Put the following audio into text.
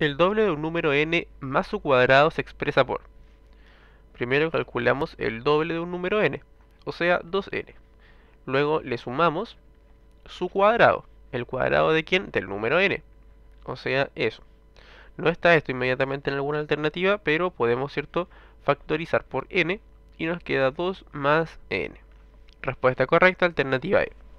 El doble de un número n más su cuadrado se expresa por... Primero calculamos el doble de un número n, o sea 2n. Luego le sumamos su cuadrado. ¿El cuadrado de quién? Del número n. O sea, eso. No está esto inmediatamente en alguna alternativa, pero podemos, ¿cierto?, factorizar por n y nos queda 2 más n. Respuesta correcta, alternativa E.